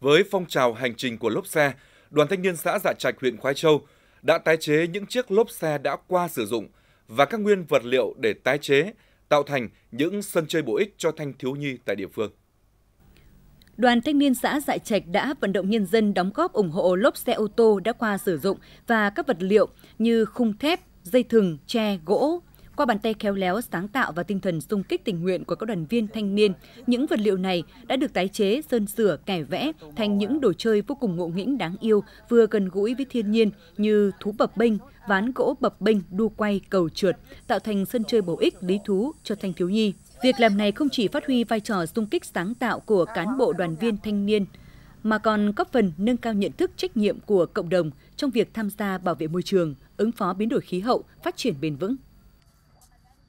với phong trào hành trình của lốp xe, đoàn thanh niên xã Dạ Trạch huyện Khoái Châu đã tái chế những chiếc lốp xe đã qua sử dụng và các nguyên vật liệu để tái chế, tạo thành những sân chơi bổ ích cho thanh thiếu nhi tại địa phương. Đoàn thanh niên xã Dạ Trạch đã vận động nhân dân đóng góp ủng hộ lốp xe ô tô đã qua sử dụng và các vật liệu như khung thép, dây thừng, tre, gỗ, qua bàn tay khéo léo, sáng tạo và tinh thần sung kích tình nguyện của các đoàn viên thanh niên, những vật liệu này đã được tái chế, sơn sửa, kẻ vẽ thành những đồ chơi vô cùng ngộ nghĩnh đáng yêu, vừa gần gũi với thiên nhiên như thú bập bênh, ván gỗ bập bênh, đu quay, cầu trượt, tạo thành sân chơi bổ ích, lý thú cho thanh thiếu nhi. Việc làm này không chỉ phát huy vai trò sung kích sáng tạo của cán bộ đoàn viên thanh niên, mà còn góp phần nâng cao nhận thức trách nhiệm của cộng đồng trong việc tham gia bảo vệ môi trường, ứng phó biến đổi khí hậu, phát triển bền vững.